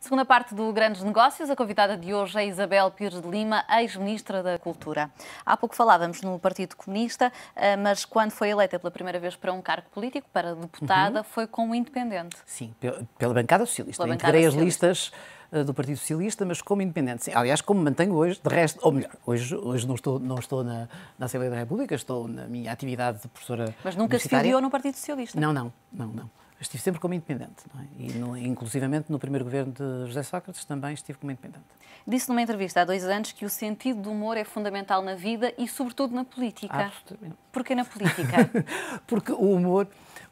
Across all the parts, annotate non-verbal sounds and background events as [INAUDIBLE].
Segunda parte do Grandes Negócios, a convidada de hoje é Isabel Pires de Lima, ex-ministra da Cultura. Há pouco falávamos no Partido Comunista, eh, mas quando foi eleita pela primeira vez para um cargo político, para deputada, uhum. foi como independente. Sim, pela bancada socialista. Pela bancada Integrei socialista. as listas eh, do Partido Socialista, mas como independente. Sim, aliás, como mantenho hoje, de resto, ou melhor, hoje, hoje não estou, não estou na, na Assembleia da República, estou na minha atividade de professora Mas nunca se filiou no Partido Socialista? Não, não, não, não. Estive sempre como independente, é? e no, inclusivamente no primeiro governo de José Sócrates também estive como independente. Disse numa entrevista há dois anos que o sentido do humor é fundamental na vida e sobretudo na política. Absolutamente. Porquê na política? [LAUGHS] Porque o humor,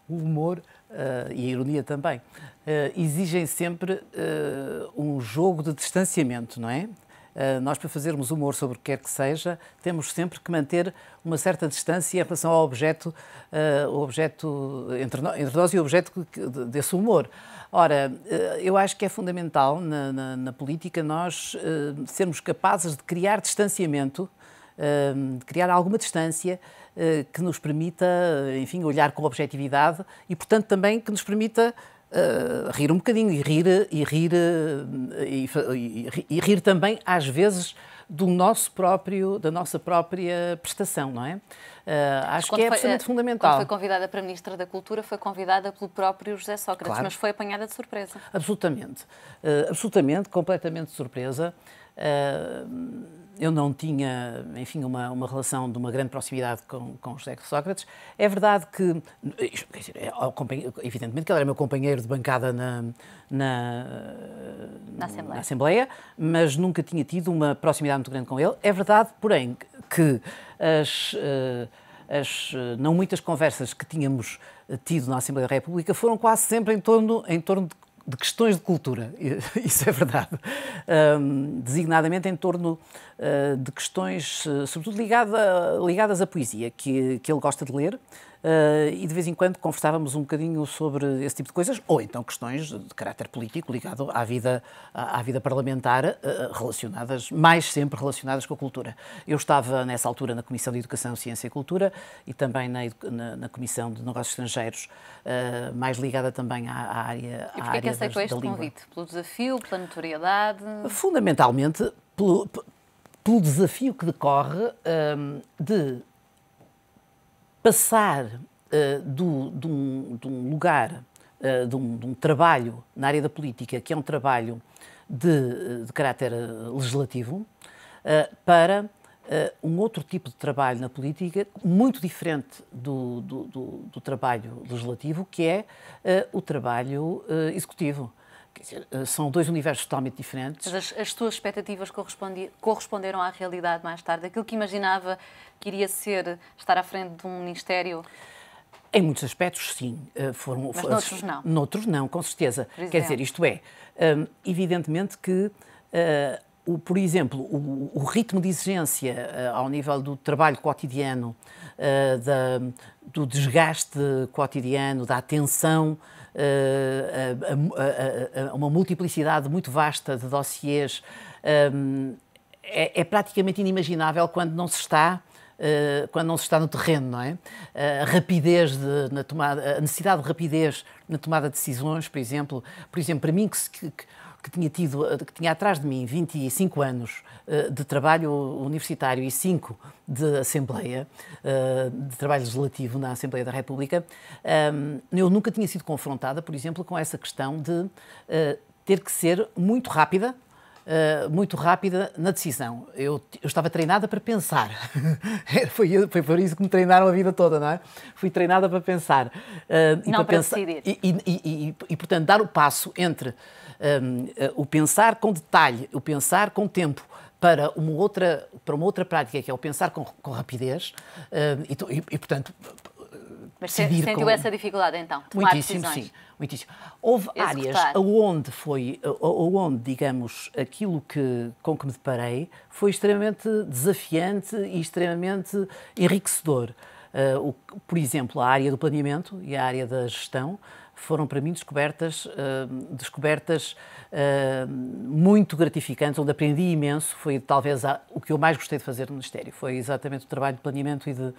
o humor uh, e a ironia também uh, exigem sempre uh, um jogo de distanciamento, não é? Eh, nós, para fazermos humor sobre o que quer que seja, temos sempre que manter uma certa distância em relação ao objeto, eh, o objeto entre, nós e o objeto desse humor. Ora, eh, eu acho que é fundamental na, na, na política nós sermos capazes de criar distanciamento, de criar alguma distância que nos permita, enfim, olhar com objetividade e, portanto, também que nos permita uh, rir um bocadinho e rir, e rir, eh, e, e, e rir também, às vezes, do nosso próprio, da nossa própria prestação, não é? Uh, acho que é foi, absolutamente fundamental. Quando foi convidada para a Ministra da Cultura, foi convidada pelo próprio José Sócrates, claro. mas foi apanhada de surpresa. Absolutamente. Uh, absolutamente, completamente de surpresa. Uh, eu não tinha, enfim, uma, uma relação de uma grande proximidade com, com José Sócrates. É verdade que, eh, é, evidentemente que ele era meu companheiro de bancada na, na, na, Assembleia. na, Assembleia. mas nunca tinha tido uma proximidade muito grande com ele. É verdade, porém, que as, eh, as eh, não muitas conversas que tínhamos tido na Assembleia da República foram quase sempre em torno, em torno de de questões de cultura, [LAUGHS] isso é verdade, um, designadamente em torno uh, de questões, ah, sobretudo ligada, ligadas à poesia, que, que ele gosta de ler, eh, e de vez em quando conversávamos um bocadinho sobre esse tipo de coisas, ou então questões de caráter político ligado à vida, à vida parlamentar, eh, relacionadas, mais sempre relacionadas com a cultura. Eu estava nessa altura na Comissão de Educação, Ciência e Cultura e também na, na, na Comissão de Negócios Estrangeiros, eh, mais ligada também à, à área. E porquê à área que aceitou este convite? Pelo desafio, pela notoriedade? Fundamentalmente pelo, pelo desafio que decorre um, ehm, de passar uh, do, de, um, de, um, lugar, uh, de, um, de, um, trabalho na área da política, que é um trabalho de, eh, de caráter legislativo, uh, para um outro tipo de trabalho na política, muito diferente do, do, do trabalho legislativo, que é o trabalho executivo. Dizer, eh, são dois universos totalmente diferentes. as, as tuas expectativas corresponderam à realidade mais tarde? Aquilo que imaginava que iria ser estar à frente de um ministério? Em muitos aspectos, sim. Eh, foram, Mas noutros não? Noutros não, com certeza. Quer dizer, isto é, hum, evidentemente que, eh, o, por exemplo, o, o, ritmo de exigência ao nível do trabalho cotidiano, da, do desgaste cotidiano, da atenção eh, a, a, a uma multiplicidade muito vasta de dossiês, um, ehm, é, é, praticamente inimaginável quando não se está eh, quando não se está no terreno, não é? Eh, a rapidez de, na tomada, a necessidade de rapidez na tomada de decisões, por exemplo, por exemplo, para mim que, que que tinha tido, eh, que tinha atrás de mim 25 anos eh, de trabalho universitário e 5 de Assembleia, eh, de trabalho legislativo na Assembleia da República, eu nunca tinha sido confrontada, por exemplo, com essa questão de ter que ser muito rápida uh, muito rápida na decisão. Eu, eu estava treinada para pensar. [LAUGHS] foi, foi por isso que me treinaram a vida toda, não é? Fui treinada para pensar. Uh, e não para, para pensar, decidir. E, e, e, portanto, dar o passo entre um, ehm, eh, o pensar com detalhe, o pensar com tempo, para uma outra, para uma outra prática, que é o pensar com, com rapidez, uh, e, e, portanto, mas sentiu com... essa dificuldade então? Tomar muitíssimo, decisões. sim. Muitíssimo. Houve Executar. áreas onde foi, onde, digamos, aquilo que, com que me deparei foi extremamente desafiante e extremamente enriquecedor. Uh, o, por exemplo, a área do planeamento e a área da gestão foram para mim descobertas, uh, descobertas uh, muito gratificantes, onde aprendi imenso. Foi talvez a, o que eu mais gostei de fazer no Ministério, foi exatamente o trabalho de planeamento e de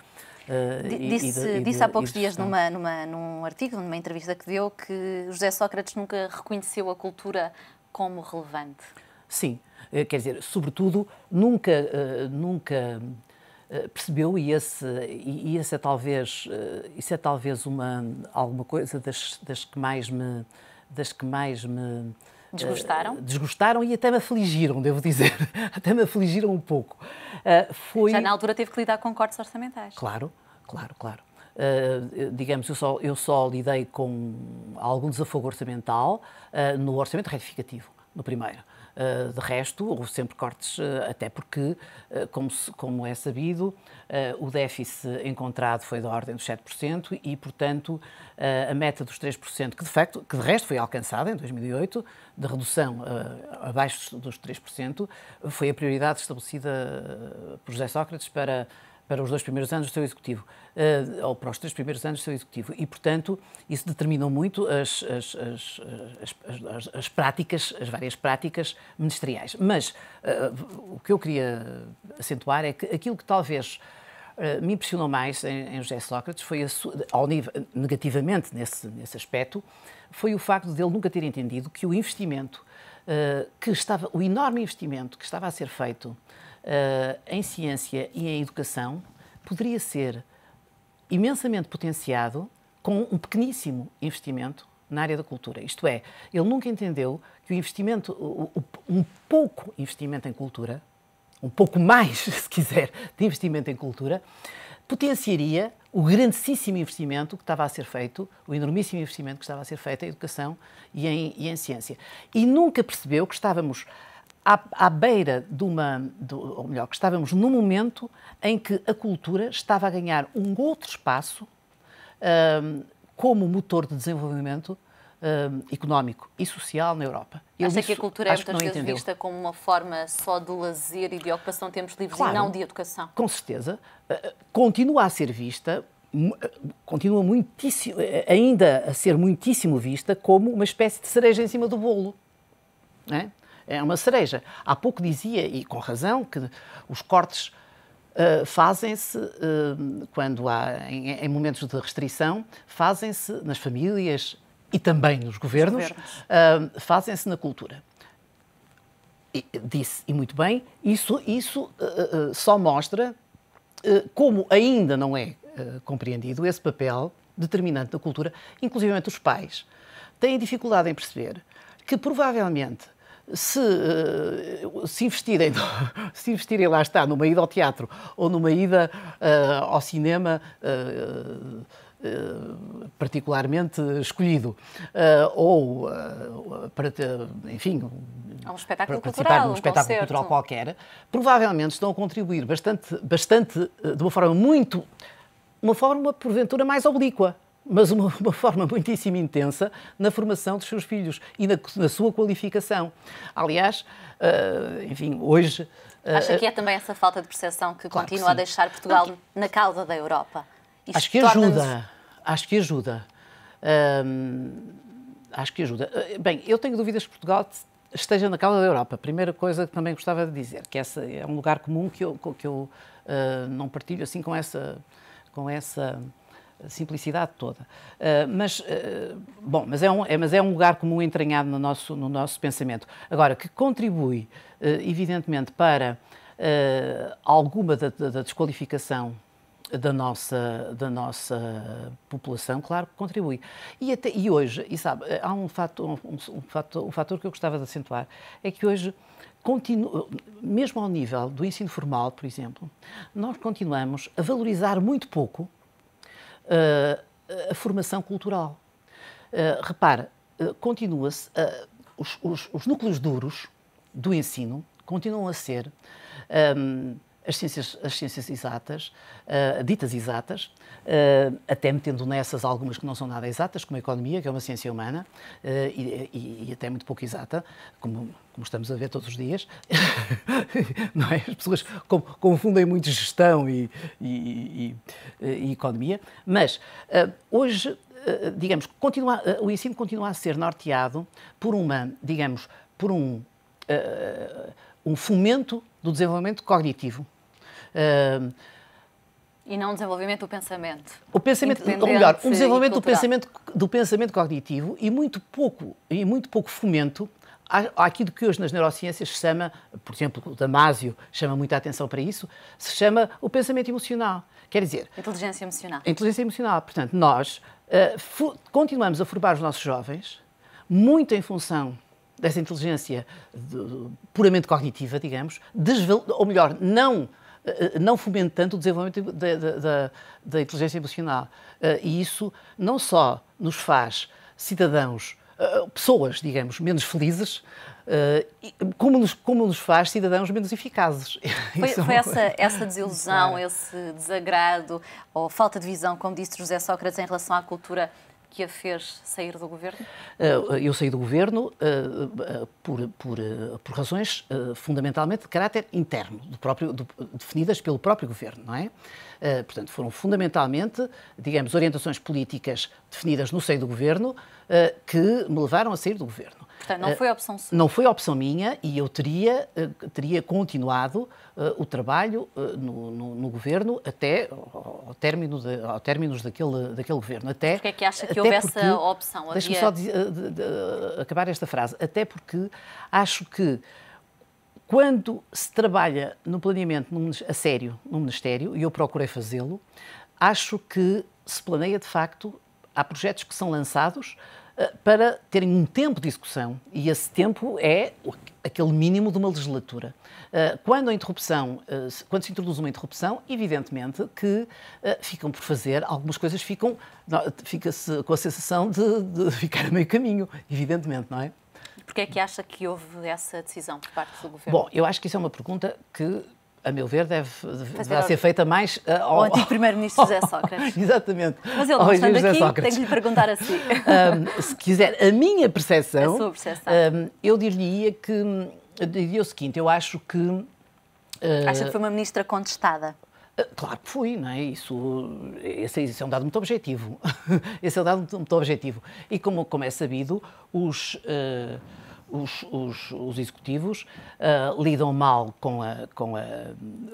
eh, disse, e de, disse há poucos dias numa, numa, num artigo, numa entrevista que deu, que José Sócrates nunca reconheceu a cultura como relevante. Sim, eh, quer dizer, sobretudo, nunca, eh, nunca percebeu, e, esse, e, e esse é talvez, isso é talvez uma, alguma coisa das, das que mais me. Das que mais me Desgostaram? Eh, desgostaram e até me afligiram, devo dizer. [LAUGHS] até me afligiram um pouco. Eh, foi... Já na altura teve que lidar com cortes orçamentais. Claro, claro, claro. Uh, digamos, eu só, eu só lidei com algum desafogo orçamental uh, no orçamento retificativo, no primeiro. Eh, de resto, houve sempre cortes, eh, até porque, eh, como, se, como é sabido, o déficit encontrado foi da ordem dos 7% e, portanto, a meta dos 3%, que de facto, que de resto foi alcançada em 2008, de redução abaixo dos 3%, foi a prioridade estabelecida por José Sócrates para para os dois primeiros anos do seu executivo, uh, ou para os três primeiros anos do seu executivo. E, portanto, isso determinou muito as, as, as, as práticas, as várias práticas ministeriais. Mas uh, o que eu queria acentuar é que aquilo que talvez uh, me impressionou mais em, em José Sócrates foi, ao nível, negativamente nesse, nesse aspecto, foi o facto de ele nunca ter entendido que o investimento, que estava, o enorme investimento que estava a ser feito eh, em ciência e em educação poderia ser imensamente potenciado com um pequeníssimo investimento na área da cultura. Isto é, ele nunca entendeu que o investimento, o, o, um pouco investimento em cultura, um pouco mais, [LAUGHS] se quiser, de investimento em cultura, potenciaria o grandíssimo investimento que estava a ser feito, o enormíssimo investimento que estava a ser feito em educação e em, e em ciência. E nunca percebeu que estávamos à, à beira de uma. De, ou melhor, que estávamos num momento em que a cultura estava a ganhar um outro espaço um, como motor de desenvolvimento um, económico e social na Europa. Eu Acha que a cultura é muitas vezes vista como uma forma só de lazer e de ocupação de tempos livres claro, e não de educação? Com certeza. Eh, eh, continua a ser vista, eh, continua muitíssimo, ainda a ser muitíssimo vista como uma espécie de cereja em cima do bolo. não É? é uma cereja. Há pouco dizia, e com razão, que os cortes uh, fazem-se, uh, quando há, em, em, momentos de restrição, fazem-se nas famílias e também nos governos, governos. Uh, fazem-se na cultura. E, disse, e muito bem, isso, isso só mostra como ainda não é compreendido esse papel determinante da cultura, Inclusive os pais têm dificuldade em perceber que provavelmente se, eh, se, investirem, [LAUGHS] se investirem lá está, numa ida ao teatro ou numa ida uh, ao cinema. Uh, particularmente escolhido uh, ou uh, para enfim um espetáculo para participar de um, um espetáculo concerto. cultural qualquer provavelmente estão a contribuir bastante bastante de uma forma muito uma forma porventura mais oblíqua mas uma, uma, forma muitíssimo intensa na formação dos seus filhos e na, na sua qualificação. Aliás, uh, enfim, hoje. Uh, Acha que é também essa falta de percepção que claro continua que a deixar Portugal na cauda da Europa? acho que ajuda, acho que ajuda. acho que ajuda. Eh, bem, eu tenho dúvidas que Portugal esteja na cauda da Europa. Primeira coisa que também gostava de dizer, que essa é um lugar comum que eu, que eu uh, não partilho assim com essa, com essa simplicidade toda. Uh, mas, uh, bom, mas é, um, é, mas é um lugar comum entranhado no nosso, no nosso pensamento. Agora, que contribui, uh, evidentemente, para alguma da, da, desqualificação da nossa, da nossa população, claro que contribui. E, até, e hoje, e sabe, há um fator, um, um, fator, um fator que eu gostava de acentuar, é que hoje Continu... mesmo ao nível do ensino formal, por exemplo, nós continuamos a valorizar muito pouco a formação cultural. Eh, repara, eh, continua-se. Eh, os, os, os, núcleos duros do ensino continuam a ser um, ehm, as ciências, as ciências exatas, uh, ditas exatas, uh, até metendo nessas algumas que não são nada exatas, como a economia, que é uma ciência humana uh, e, e, e, até muito pouco exata, como, como estamos a ver todos os dias. [LAUGHS] é? As pessoas com, confundem muito gestão e, e economia. Mas hoje, digamos, continua, o ensino continua a ser norteado por uma, digamos, por um, um fomento do desenvolvimento cognitivo Uh, e não um desenvolvimento do pensamento. O pensamento, ou melhor, um desenvolvimento do pensamento, do pensamento cognitivo e muito pouco, e muito pouco fomento há aquilo que hoje nas neurociências se chama, por exemplo, o Damasio chama muita atenção para isso, se chama o pensamento emocional. Quer dizer... Inteligência emocional. Inteligência emocional. Portanto, nós uh, continuamos a formar os nossos jovens muito em função dessa inteligência de, de, puramente cognitiva, digamos, ou melhor, não eh, não fomentando o desenvolvimento da, da, da inteligência emocional. Eh, e isso não só nos faz cidadãos, eh, pessoas, digamos, menos felizes, como nos, como nos faz cidadãos menos eficazes. [LAUGHS] Foi, é foi essa, essa desilusão, é. esse desagrado ou falta de visão, como disse José Sócrates, em relação à cultura que a fez sair do governo? Eh, eu saí do governo eh, eh, por, por, por razões fundamentalmente de caráter interno, do próprio, definidas pelo próprio governo, não é? Eh, portanto, foram fundamentalmente, digamos, orientações políticas definidas no seio do governo uh, que me levaram a sair do governo. Portanto, não eh, foi opção sua. Não foi opção minha e eu teria, teria continuado o trabalho no, no, no, governo até ao término, de, ao término daquele, daquele governo. Até, porque é que acha que houve porque, essa opção? Deixa-me só de, de, acabar esta frase. Até porque acho que quando se trabalha no planeamento a sério no Ministério, e eu procurei fazê-lo, acho que se planeia de facto, há projetos que são lançados eh, para terem um tempo de execução e esse tempo é aquele mínimo de uma legislatura. Eh, quando a interrupção, eh, quando se introduz uma interrupção, evidentemente que ficam por fazer, algumas coisas ficam, fica-se com a sensação de, de [LAUGHS] ficar a meio caminho, evidentemente, não é? Porque é que acha que houve essa decisão por parte do governo? Bom, eu acho que isso é uma pergunta que a meu ver, deve, deve ser feita mais uh, ao, antigo [LAUGHS] primeiro-ministro José Sócrates. [LAUGHS] Exatamente. Mas ele, não estando aqui, tenho que lhe perguntar assim. [LAUGHS] um, se quiser, a minha percepção, a sua percepção. Um, eu diria que, eu diria o seguinte, eu acho que... Uh, Acha que foi uma ministra contestada? Ah, claro que fui, não é? Isso, esse, esse é um dado muito objetivo. [LAUGHS] esse é um dado muito, muito objetivo. E como, como é sabido, os, uh, os, os, os, executivos uh, lidam mal com a, com a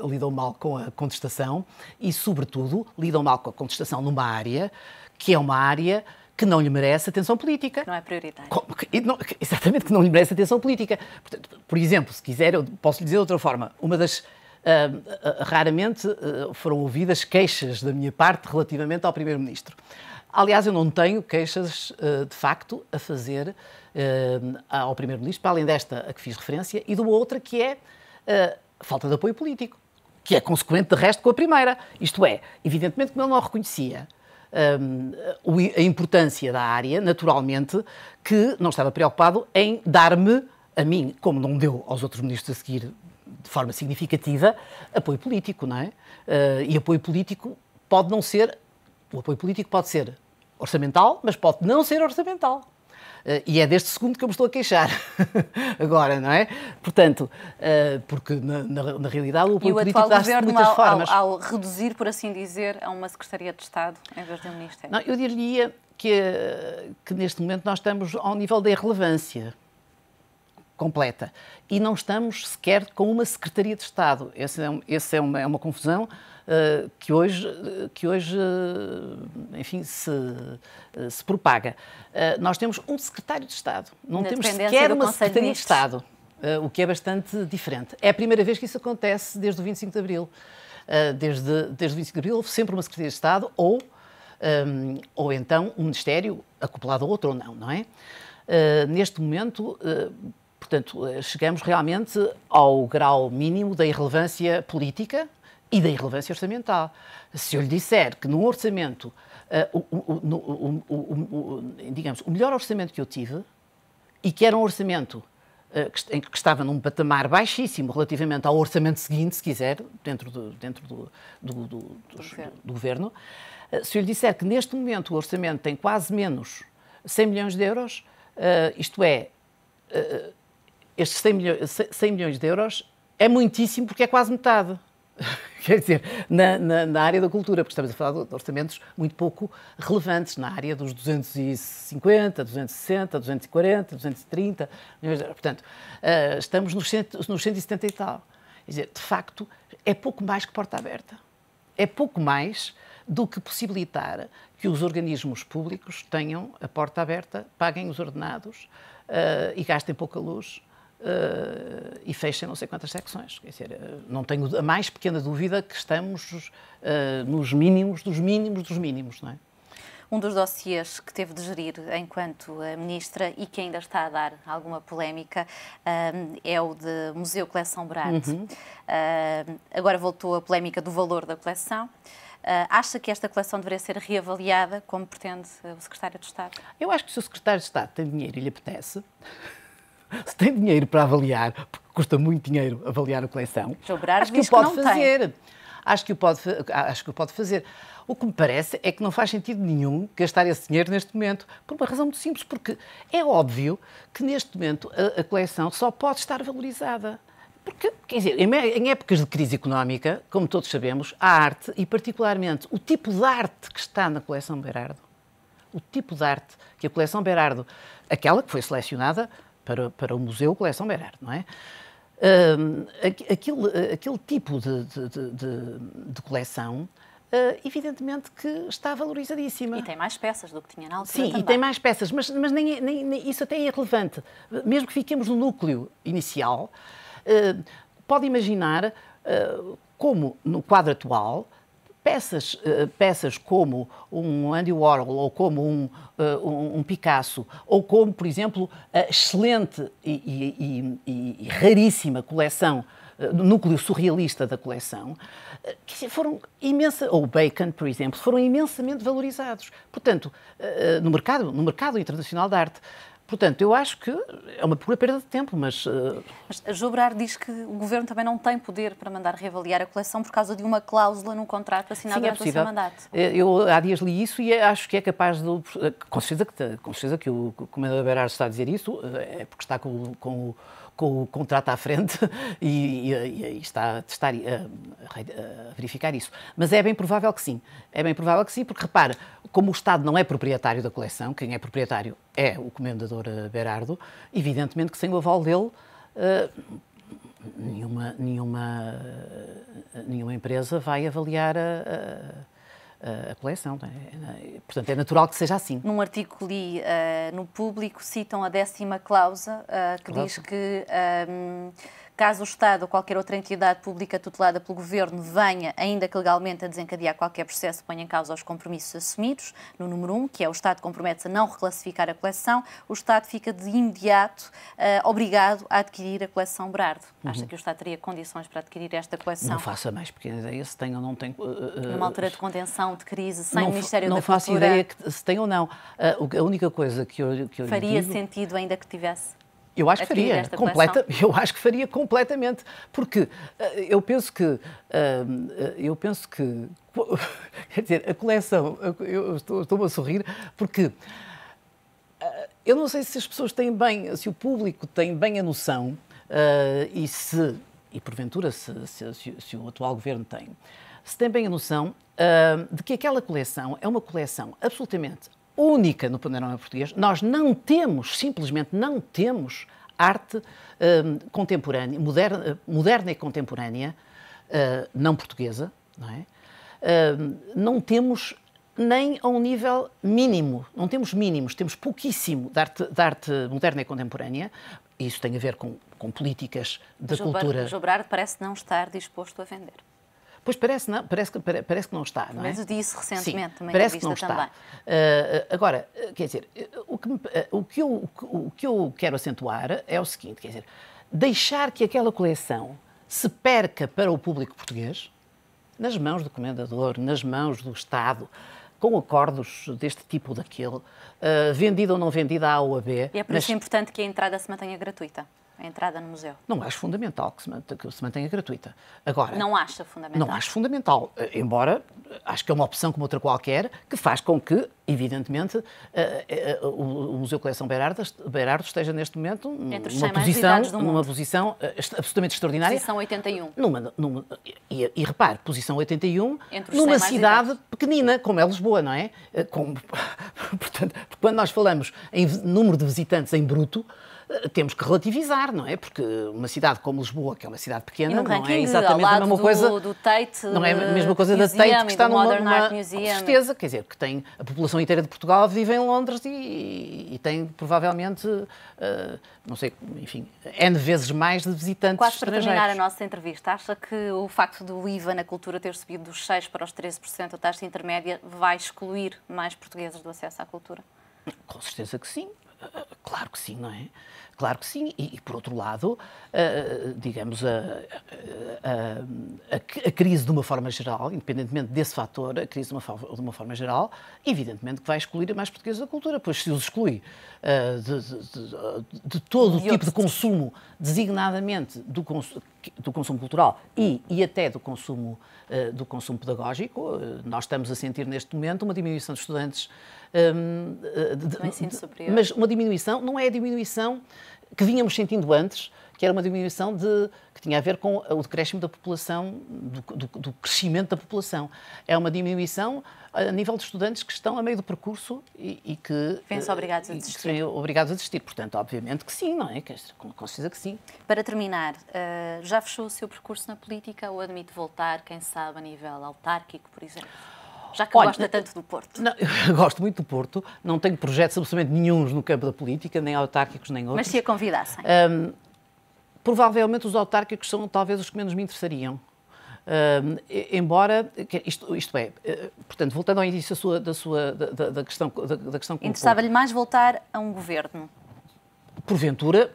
lidam mal com a contestação e, sobretudo, lidam mal com a contestação numa área que é uma área que não lhe merece atenção política. Não é prioritária. exatamente, que não lhe merece atenção política. Portanto, por exemplo, se quiser, eu posso lhe dizer de outra forma. Uma das raramente eh, foram ouvidas queixas da minha parte relativamente ao Primeiro-Ministro. Aliás, eu não tenho queixas, eh, de facto, a fazer eh, ao Primeiro-Ministro, para além desta a que fiz referência, e de uma outra que é a falta de apoio político, que é consequente, de resto, com a primeira. Isto é, evidentemente, como ele não reconhecia a importância da área, naturalmente, que não estava preocupado em dar-me a mim, como não deu aos outros ministros a seguir de forma significativa, apoio político, não é? Uh, e apoio político pode não ser. O apoio político pode ser orçamental, mas pode não ser orçamental. Uh, e é deste segundo que eu me estou a queixar [LAUGHS] agora, não é? Portanto, uh, porque na, na, na, realidade o apoio e o político dá-se de muitas ao, formas. Ao, ao, reduzir, por assim dizer, a uma Secretaria de Estado em vez de um Ministério. Não, eu diria que, que neste momento nós estamos ao nível da irrelevância completa. E não estamos sequer com uma Secretaria de Estado. Essa é, um, essa é, uma, é uma confusão uh, que hoje, eh, que hoje uh, enfim, se, uh, se propaga. nós temos um Secretário de Estado, não Na temos sequer uma Conselho Secretaria de, de Estado, o que é bastante diferente. É a primeira vez que isso acontece desde o 25 de Abril. desde, desde o 25 de Abril houve sempre uma Secretaria de Estado ou, um, ehm, ou então um Ministério acoplado a outro ou não, não é? Uh, neste momento, uh, Portanto, eh, chegamos realmente ao grau mínimo da irrelevância política e da irrelevância orçamental. Se eu lhe disser que num orçamento, uh, o, o, o, digamos, o melhor orçamento que eu tive, e que era um orçamento eh, em que estava num patamar baixíssimo relativamente ao orçamento seguinte, se quiser, dentro do, dentro do, do, do, do, governo. Se eu lhe disser que neste momento o orçamento tem quase menos 100 milhões de euros, isto é, estes 100 milhões, 100 milhões de euros é muitíssimo porque é quase metade. [LAUGHS] Quer dizer, na, na, na, área da cultura, porque estamos a falar de orçamentos muito pouco relevantes, na área dos 250, 260, 240, 230 milhões de euros. Portanto, uh, estamos nos, cento, nos 170 e tal. Quer dizer, de facto, é pouco mais que porta aberta. É pouco mais do que possibilitar que os organismos públicos tenham a porta aberta, paguem os ordenados uh, e gastem pouca luz Uh, e fechem não sei quantas secções. Quer dizer, eh, não tenho a mais pequena dúvida que estamos uh, nos mínimos dos mínimos dos mínimos, não é? Um dos dossiês que teve de gerir enquanto ministra e que ainda está a dar alguma polémica é o de Museu Coleção Brate. Uhum. agora voltou a polémica do valor da coleção. acha que esta coleção deveria ser reavaliada, como pretende o Secretário de Estado? Eu acho que se o Secretário de Estado tem dinheiro e lhe apetece, se tem dinheiro para avaliar, porque custa muito dinheiro avaliar a coleção, Sobrar acho que o pode que fazer. Tem. Acho que o pode, acho que o pode fazer. O que me parece é que não faz sentido nenhum gastar esse dinheiro neste momento, por uma razão muito simples, porque é óbvio que neste momento a, a coleção só pode estar valorizada. Porque, quer dizer, em épocas de crise económica, como todos sabemos, a arte, e particularmente o tipo de arte que está na coleção Berardo, o tipo de arte que a coleção Berardo, aquela que foi selecionada para, para o Museu Coleção Berardo, não é? Hum, aquele, aquele tipo de, de, de, de coleção Uh, evidentemente que está valorizadíssima. E tem mais peças do que tinha na altura. Sim, também. e tem mais peças, mas, mas nem, nem, nem, isso até é relevante. Mesmo que fiquemos no núcleo inicial, uh, pode imaginar uh, como, no quadro atual, peças, eh, peças como um Andy Warhol ou como eh, um, um Picasso ou como, por exemplo, a excelente e, e, e, e raríssima coleção eh, núcleo surrealista da coleção, que foram imensa, ou Bacon, por exemplo, foram imensamente valorizados. Portanto, no mercado, no mercado internacional da arte, Portanto, eu acho que é uma pura perda de tempo, mas... Uh... Mas a Jobrar diz que o Governo também não tem poder para mandar reavaliar a coleção por causa de uma cláusula num contrato assinado Sim, é durante o seu mandato. Eh, eu há dias li isso e eh, acho que é capaz de... Com certeza que, com certeza que o Comendador Beirar está a dizer isso, é porque está com, com com o contrato à frente [LAUGHS] e, e, e está, está a, eh, eh, a, verificar isso. Mas é bem provável que sim. É bem provável que sim, porque repara, como o Estado não é proprietário da coleção, quem é proprietário é o comendador eh, Berardo, evidentemente que sem o aval dele. Uh, nenhuma, nenhuma, nenhuma empresa vai avaliar a a coleção. É? É, portanto, é natural que seja assim. Num artigo que li uh, no público, citam a décima cláusula uh, eh, que claro. diz que. Um, ehm, caso o Estado ou qualquer outra entidade pública tutelada pelo Governo venha, ainda que legalmente, a desencadear qualquer processo ponha em causa os compromissos assumidos, no número 1, um, que é o Estado compromete-se a não reclassificar a coleção, o Estado fica de imediato uh, obrigado a adquirir a coleção Brardo. Uhum. Acha que o Estado teria condições para adquirir esta coleção? Não faça mais pequena ideia se tem ou não tem. Uh, eh, eh, Numa altura de contenção, de crise, sem o Ministério da Cultura... Não faço ideia que, se tem ou não. Uh, a única coisa que eu, que eu Faria digo... sentido ainda que tivesse? Eu acho que faria, completa, [LAUGHS] eu acho que faria completamente, porque eh, eu penso que eh, eu penso que [LAUGHS] quer dizer, a coleção, eu estou, estou a sorrir porque eh, eu não sei se as pessoas têm bem, se o público tem bem a noção e se e porventura se, se, se, se o atual governo tem, se tem bem a noção de que aquela coleção é uma coleção absolutamente única no panorama português. Nós não temos, simplesmente não temos, arte uh, contemporânea, moderna, moderna e contemporânea, uh, não portuguesa, não é? Uh, não temos nem a um nível mínimo, não temos mínimos, temos pouquíssimo de arte, de arte moderna e contemporânea. Isso tem a ver com, com políticas da cultura. cultura. Gilberto parece não estar disposto a vender. Pois parece, não, parece, parece que não está, não é? Mas o disse recentemente, Sim, parece que não está. Uh, agora, quer dizer, o que, ah, o, que eu, o que eu quero acentuar é o seguinte, quer dizer, deixar que aquela coleção se perca para o público português, nas mãos do comendador, nas mãos do Estado, com acordos deste tipo ou daquele, uh, ah, vendida ou não vendida A ou B. E é por mas... isso é importante que a entrada se mantenha gratuita a entrada no museu? Não acho fundamental que se, que se mantenha gratuita. Agora, não acha fundamental? Não acho fundamental, eh, embora eh, acho que é uma opção como outra qualquer, que faz com que, evidentemente, eh, o Museu Coleção Beirardo esteja neste momento numa posição, numa posição absolutamente extraordinária. Posição 81. Numa, numa, e, e repare, posição 81 numa cidade pequenina, como é Lisboa, não é? Como, [LAUGHS] portanto, quando nós falamos em número de visitantes em bruto, temos que relativizar, não é? Porque uma cidade como Lisboa, que é uma cidade pequena, não é exatamente a mesma coisa. Do Tate, não é a mesma coisa da Tate que está numa, Modern numa, Art Museum. Com certeza, quer dizer, que tem a população inteira de Portugal vive em Londres e, e tem provavelmente, uh, não sei, enfim, N vezes mais de visitantes Quase para terminar a nossa entrevista, acha que o facto do IVA na cultura ter subido dos 6% para os 13%, a taxa intermédia, vai excluir mais portugueses do acesso à cultura? Com certeza que sim. Claro que sim, não é? Claro que sim, e, e por outro lado, uh, digamos, a, a, a, a, crise de uma forma geral, independentemente desse fator, a crise de uma, de uma forma geral, evidentemente que vai excluir mais portugueses da cultura, pois se os exclui uh, de, de, de, todo o tipo de consumo, designadamente do, cons, do consumo cultural e, e até do consumo, uh, do consumo pedagógico, nós estamos a sentir neste momento uma diminuição de estudantes Hum, superior. Mas uma diminuição não é a diminuição que vínhamos sentindo antes, que era uma diminuição de, que tinha a ver com o decréscimo da população, do, do, do, crescimento da população. É uma diminuição eh, a nível de estudantes que estão a meio do percurso e, e que... Vêm-se eh, obrigados a desistir. obrigados a desistir. Portanto, obviamente que sim, não é? Com certeza que sim. Para terminar, eh, já fechou o seu percurso na política ou admite voltar, quem sabe, a nível autárquico, por exemplo? Já que Olha, gosta tanto do Porto. Não, [LAUGHS] gosto muito do Porto, não tenho projetos absolutamente nenhums no campo da política, nem autárquicos, nem outros. Mas se a convidassem? Um, provavelmente os autárquicos são talvez os que menos me interessariam. Um, embora, isto, isto, é, eh, portanto, voltando ao início da, sua, da, sua, da, da questão, da, da questão Interessava-lhe mais voltar a um governo porventura,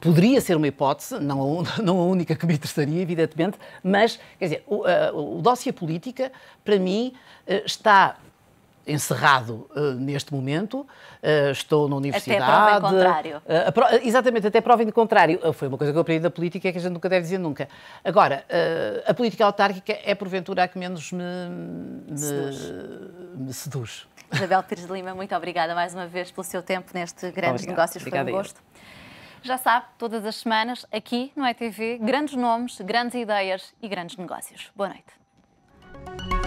poderia ser uma hipótese, não a, [LAUGHS] não a única que me interessaria, evidentemente, mas, quer dizer, o, eh, o dossiê política, para mim, eh, está encerrado uh, neste momento, uh, estou na universidade. Até prova em contrário. Uh, exatamente, até prova em contrário. foi uma coisa que eu aprendi da política que a gente nunca deve dizer nunca. Agora, a política autárquica é porventura a que menos me, me seduz. Me seduz. Isabel Pires de Lima, muito obrigada mais uma vez pelo seu tempo neste Grandes Obrigado. Negócios. Obrigada Foi um gosto. Já sabe, todas as semanas, aqui no ETV, grandes nomes, grandes ideias e grandes negócios. Boa noite.